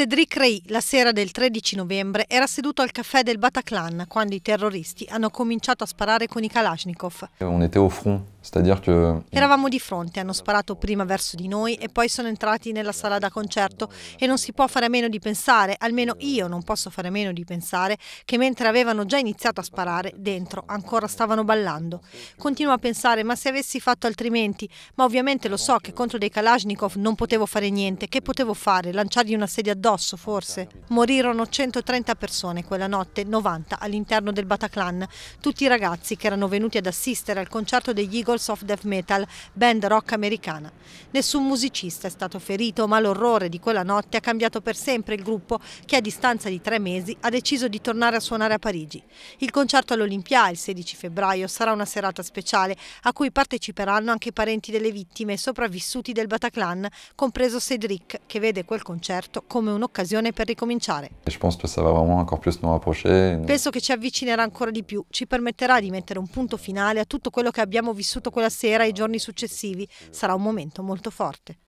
Cedric Rey, la sera del 13 novembre, era seduto al caffè del Bataclan quando i terroristi hanno cominciato a sparare con i Kalashnikov. On était au front che... Eravamo di fronte, hanno sparato prima verso di noi e poi sono entrati nella sala da concerto e non si può fare a meno di pensare, almeno io non posso fare a meno di pensare, che mentre avevano già iniziato a sparare, dentro ancora stavano ballando. Continuo a pensare, ma se avessi fatto altrimenti, ma ovviamente lo so che contro dei Kalashnikov non potevo fare niente, che potevo fare? Lanciargli una sedia addosso forse? Morirono 130 persone quella notte, 90 all'interno del Bataclan, tutti i ragazzi che erano venuti ad assistere al concerto degli Igor Eagles of Death Metal, band rock americana. Nessun musicista è stato ferito, ma l'orrore di quella notte ha cambiato per sempre il gruppo che a distanza di tre mesi ha deciso di tornare a suonare a Parigi. Il concerto all'Olimpia il 16 febbraio sarà una serata speciale a cui parteciperanno anche i parenti delle vittime e sopravvissuti del Bataclan, compreso Cédric, che vede quel concerto come un'occasione per ricominciare. Penso che ci avvicinerà ancora di più, ci permetterà di mettere un punto finale a tutto quello che abbiamo vissuto soprattutto quella sera e i giorni successivi, sarà un momento molto forte.